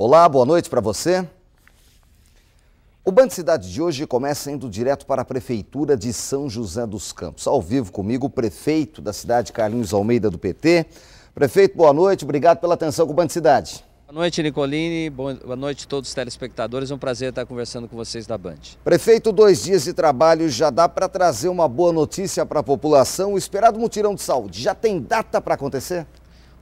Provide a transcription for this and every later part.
Olá, boa noite para você. O Band Cidade de hoje começa indo direto para a Prefeitura de São José dos Campos. Ao vivo comigo, o prefeito da cidade, Carlinhos Almeida, do PT. Prefeito, boa noite, obrigado pela atenção com o Band Cidade. Boa noite, Nicolini. Boa noite a todos os telespectadores. É um prazer estar conversando com vocês da Band. Prefeito, dois dias de trabalho já dá para trazer uma boa notícia para a população. O esperado mutirão de saúde já tem data para acontecer?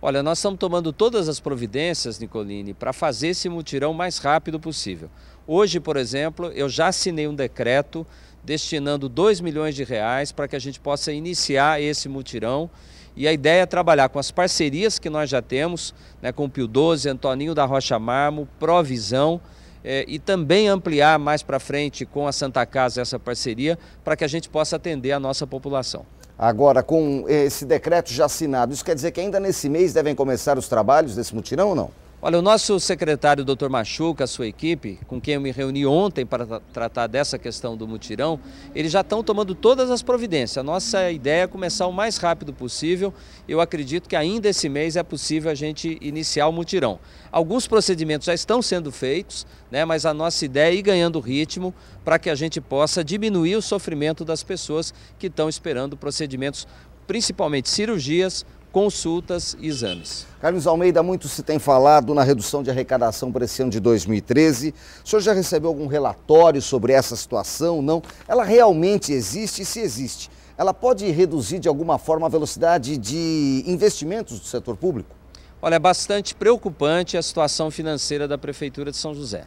Olha, nós estamos tomando todas as providências, Nicolini, para fazer esse mutirão o mais rápido possível. Hoje, por exemplo, eu já assinei um decreto destinando 2 milhões de reais para que a gente possa iniciar esse mutirão. E a ideia é trabalhar com as parcerias que nós já temos, né, com o Pio 12, Antoninho da Rocha Marmo, Provisão, eh, e também ampliar mais para frente com a Santa Casa essa parceria para que a gente possa atender a nossa população agora com esse decreto já assinado, isso quer dizer que ainda nesse mês devem começar os trabalhos desse mutirão ou não? Olha, o nosso secretário Dr. Machuca, a sua equipe, com quem eu me reuni ontem para tratar dessa questão do mutirão, eles já estão tomando todas as providências. A nossa ideia é começar o mais rápido possível. Eu acredito que ainda esse mês é possível a gente iniciar o mutirão. Alguns procedimentos já estão sendo feitos, né, mas a nossa ideia é ir ganhando ritmo para que a gente possa diminuir o sofrimento das pessoas que estão esperando procedimentos, principalmente cirurgias, consultas e exames. Carlos Almeida, muito se tem falado na redução de arrecadação para esse ano de 2013. O senhor já recebeu algum relatório sobre essa situação? Não? Ela realmente existe e se existe, ela pode reduzir de alguma forma a velocidade de investimentos do setor público? Olha, é bastante preocupante a situação financeira da Prefeitura de São José.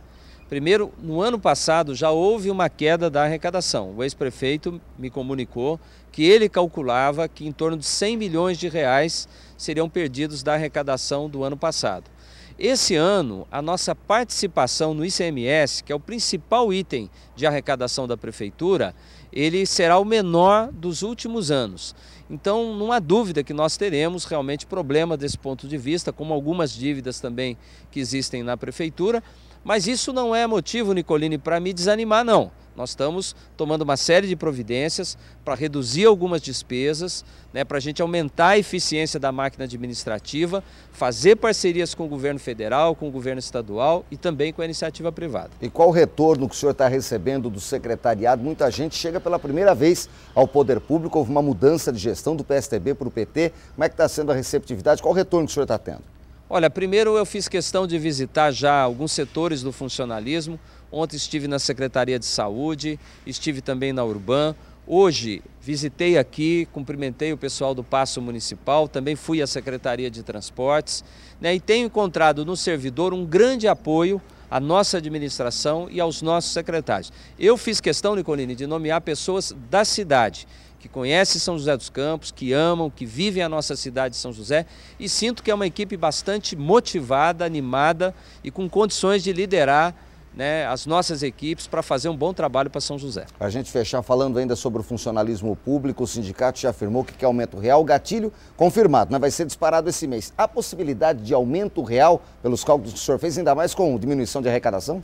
Primeiro, no ano passado já houve uma queda da arrecadação. O ex-prefeito me comunicou que ele calculava que em torno de 100 milhões de reais seriam perdidos da arrecadação do ano passado. Esse ano, a nossa participação no ICMS, que é o principal item de arrecadação da prefeitura, ele será o menor dos últimos anos. Então, não há dúvida que nós teremos realmente problema desse ponto de vista, como algumas dívidas também que existem na prefeitura, mas isso não é motivo, Nicolini, para me desanimar, não. Nós estamos tomando uma série de providências para reduzir algumas despesas, né, para a gente aumentar a eficiência da máquina administrativa, fazer parcerias com o governo federal, com o governo estadual e também com a iniciativa privada. E qual o retorno que o senhor está recebendo do secretariado? Muita gente chega pela primeira vez ao poder público, houve uma mudança de gestão do PSTB para o PT. Como é que está sendo a receptividade? Qual o retorno que o senhor está tendo? Olha, primeiro eu fiz questão de visitar já alguns setores do funcionalismo. Ontem estive na Secretaria de Saúde, estive também na Urban. Hoje visitei aqui, cumprimentei o pessoal do Passo Municipal, também fui à Secretaria de Transportes né, e tenho encontrado no servidor um grande apoio à nossa administração e aos nossos secretários. Eu fiz questão, Nicolini, de nomear pessoas da cidade que conhecem São José dos Campos, que amam, que vivem a nossa cidade de São José e sinto que é uma equipe bastante motivada, animada e com condições de liderar né, as nossas equipes para fazer um bom trabalho para São José. Para a gente fechar falando ainda sobre o funcionalismo público, o sindicato já afirmou que quer aumento real, gatilho confirmado, né, vai ser disparado esse mês. Há possibilidade de aumento real pelos cálculos que o senhor fez, ainda mais com diminuição de arrecadação?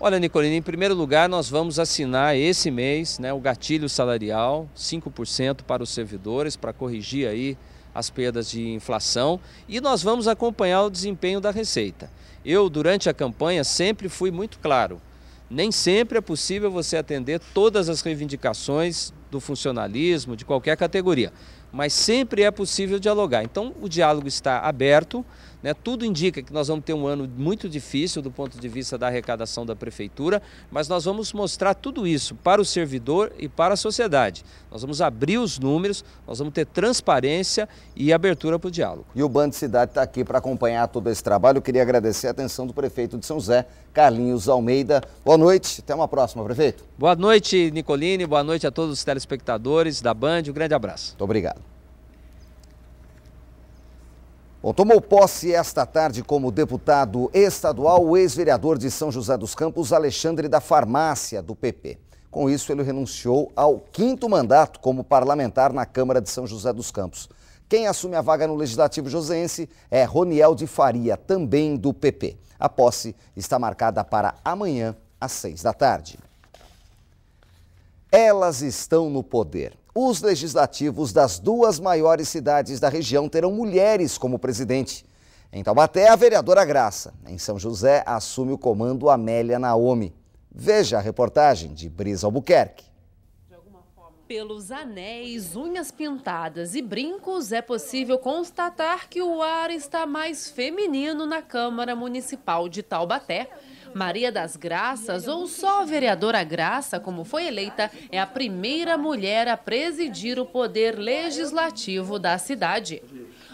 Olha, Nicolini, em primeiro lugar, nós vamos assinar esse mês né, o gatilho salarial, 5% para os servidores, para corrigir aí as perdas de inflação e nós vamos acompanhar o desempenho da Receita. Eu, durante a campanha, sempre fui muito claro. Nem sempre é possível você atender todas as reivindicações do funcionalismo, de qualquer categoria mas sempre é possível dialogar. Então o diálogo está aberto, né? tudo indica que nós vamos ter um ano muito difícil do ponto de vista da arrecadação da prefeitura, mas nós vamos mostrar tudo isso para o servidor e para a sociedade. Nós vamos abrir os números, nós vamos ter transparência e abertura para o diálogo. E o Band Cidade está aqui para acompanhar todo esse trabalho. Eu queria agradecer a atenção do prefeito de São José, Carlinhos Almeida. Boa noite, até uma próxima, prefeito. Boa noite, Nicolini. boa noite a todos os telespectadores da Band, um grande abraço. Muito obrigado. Bom, tomou posse esta tarde como deputado estadual o ex-vereador de São José dos Campos, Alexandre da Farmácia, do PP. Com isso, ele renunciou ao quinto mandato como parlamentar na Câmara de São José dos Campos. Quem assume a vaga no Legislativo Josense é Roniel de Faria, também do PP. A posse está marcada para amanhã, às seis da tarde. Elas estão no poder. Os legislativos das duas maiores cidades da região terão mulheres como presidente. Em Taubaté, a vereadora Graça. Em São José, assume o comando Amélia Naomi. Veja a reportagem de Brisa Albuquerque. Pelos anéis, unhas pintadas e brincos, é possível constatar que o ar está mais feminino na Câmara Municipal de Taubaté. Maria das Graças, ou só vereadora Graça, como foi eleita, é a primeira mulher a presidir o poder legislativo da cidade.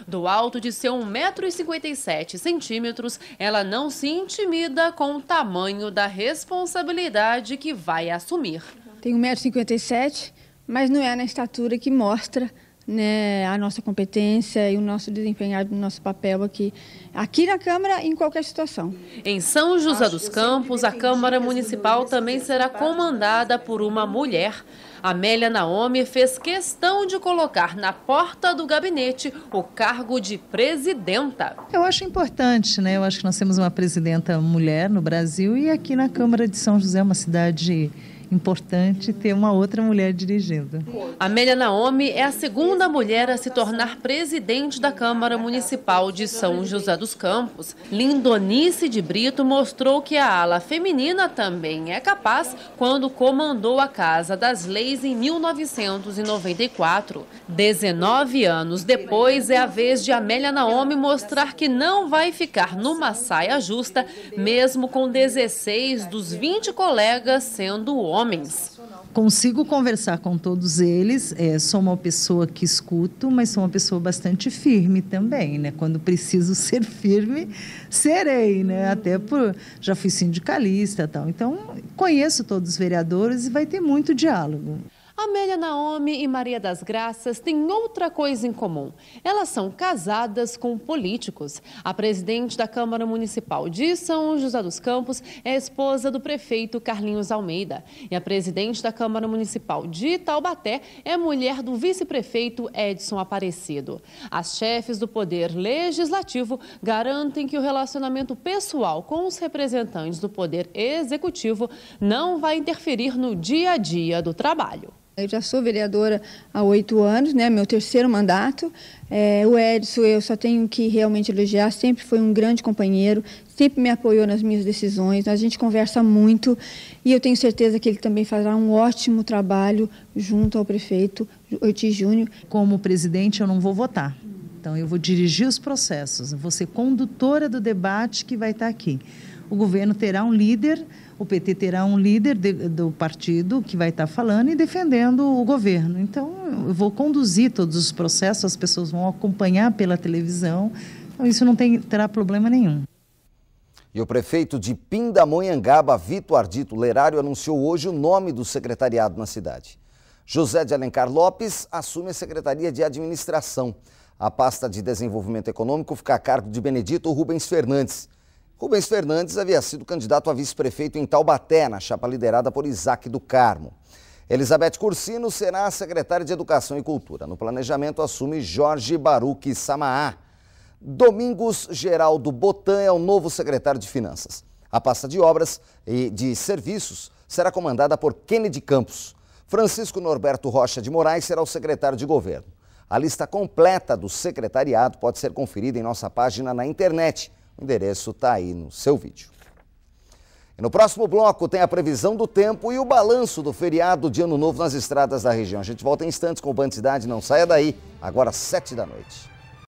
Do alto de seu 1,57m, ela não se intimida com o tamanho da responsabilidade que vai assumir. Tenho 1,57m, mas não é na estatura que mostra né, a nossa competência e o nosso desempenhar do nosso papel aqui, aqui na Câmara em qualquer situação. Em São José dos Campos, a Câmara Municipal também será comandada por uma mulher. Amélia Naomi fez questão de colocar na porta do gabinete o cargo de presidenta. Eu acho importante, né? Eu acho que nós temos uma presidenta mulher no Brasil e aqui na Câmara de São José, uma cidade importante ter uma outra mulher dirigindo. Amélia Naomi é a segunda mulher a se tornar presidente da Câmara Municipal de São José dos Campos. Lindonice de Brito mostrou que a ala feminina também é capaz quando comandou a Casa das Leis em 1994. 19 anos depois é a vez de Amélia Naomi mostrar que não vai ficar numa saia justa, mesmo com 16 dos 20 colegas sendo homens homens. Consigo conversar com todos eles. É, sou uma pessoa que escuto, mas sou uma pessoa bastante firme também, né? Quando preciso ser firme, serei, né? Até por já fui sindicalista, tal. Então conheço todos os vereadores e vai ter muito diálogo. Amélia Naomi e Maria das Graças têm outra coisa em comum. Elas são casadas com políticos. A presidente da Câmara Municipal de São José dos Campos é esposa do prefeito Carlinhos Almeida. E a presidente da Câmara Municipal de Taubaté é mulher do vice-prefeito Edson Aparecido. As chefes do Poder Legislativo garantem que o relacionamento pessoal com os representantes do Poder Executivo não vai interferir no dia a dia do trabalho. Eu já sou vereadora há oito anos, né? Meu terceiro mandato. É, o Edson, eu só tenho que realmente elogiar. Sempre foi um grande companheiro, sempre me apoiou nas minhas decisões. A gente conversa muito e eu tenho certeza que ele também fará um ótimo trabalho junto ao prefeito Ortiz Júnior. Como presidente, eu não vou votar. Então, eu vou dirigir os processos. Eu vou ser condutora do debate que vai estar aqui o governo terá um líder, o PT terá um líder de, do partido que vai estar falando e defendendo o governo. Então, eu vou conduzir todos os processos, as pessoas vão acompanhar pela televisão. Então, isso não tem, terá problema nenhum. E o prefeito de Pindamonhangaba, Vitor Ardito Lerário, anunciou hoje o nome do secretariado na cidade. José de Alencar Lopes assume a Secretaria de Administração. A pasta de Desenvolvimento Econômico fica a cargo de Benedito Rubens Fernandes. Rubens Fernandes havia sido candidato a vice-prefeito em Taubaté, na chapa liderada por Isaac do Carmo. Elizabeth Cursino será a secretária de Educação e Cultura. No planejamento assume Jorge Baruque Samaá. Domingos Geraldo Botan é o novo secretário de Finanças. A pasta de obras e de serviços será comandada por Kennedy Campos. Francisco Norberto Rocha de Moraes será o secretário de governo. A lista completa do secretariado pode ser conferida em nossa página na internet o endereço está aí no seu vídeo. E no próximo bloco tem a previsão do tempo e o balanço do feriado de Ano Novo nas estradas da região. A gente volta em instantes com o Band Não saia daí, agora às da noite.